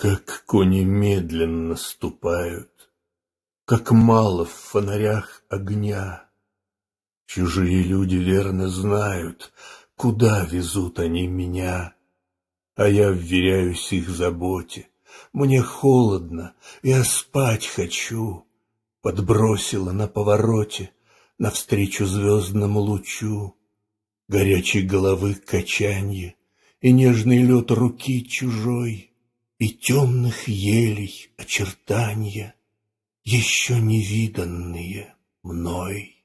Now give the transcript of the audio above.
Как кони медленно ступают, Как мало в фонарях огня. Чужие люди верно знают, Куда везут они меня, А я вверяюсь их заботе, Мне холодно, я спать хочу. Подбросила на повороте Навстречу звездному лучу, Горячей головы качанье И нежный лед руки чужой — и темных елей очертания, еще невиданные мной.